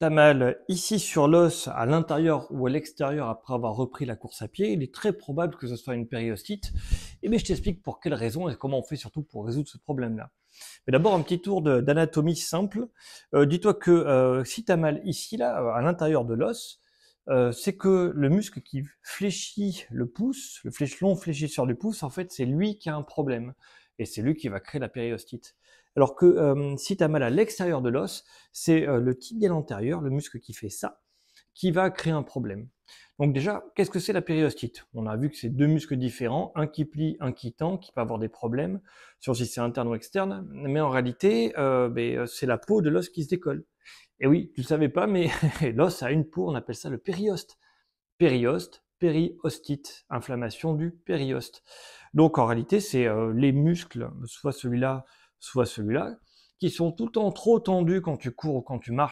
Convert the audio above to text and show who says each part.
Speaker 1: T'as mal ici sur l'os, à l'intérieur ou à l'extérieur après avoir repris la course à pied, il est très probable que ce soit une périostite. Et eh bien, je t'explique pour quelles raisons et comment on fait surtout pour résoudre ce problème-là. Mais d'abord, un petit tour d'anatomie simple. Euh, dis-toi que euh, si tu as mal ici, là, euh, à l'intérieur de l'os, c'est que le muscle qui fléchit le pouce, le flèche long sur du pouce, en fait, c'est lui qui a un problème et c'est lui qui va créer la périostite. Alors que euh, si tu as mal à l'extérieur de l'os, c'est euh, le tibial antérieur, le muscle qui fait ça, qui va créer un problème. Donc déjà, qu'est-ce que c'est la périostite On a vu que c'est deux muscles différents, un qui plie, un qui tend, qui peut avoir des problèmes, sur si c'est interne ou externe, mais en réalité, euh, ben, c'est la peau de l'os qui se décolle. Et oui, tu ne le savais pas, mais l'os a une peau, on appelle ça le périoste. Périoste, périostite, inflammation du périoste. Donc en réalité, c'est euh, les muscles, soit celui-là, soit celui-là, qui sont tout le temps trop tendus quand tu cours ou quand tu marches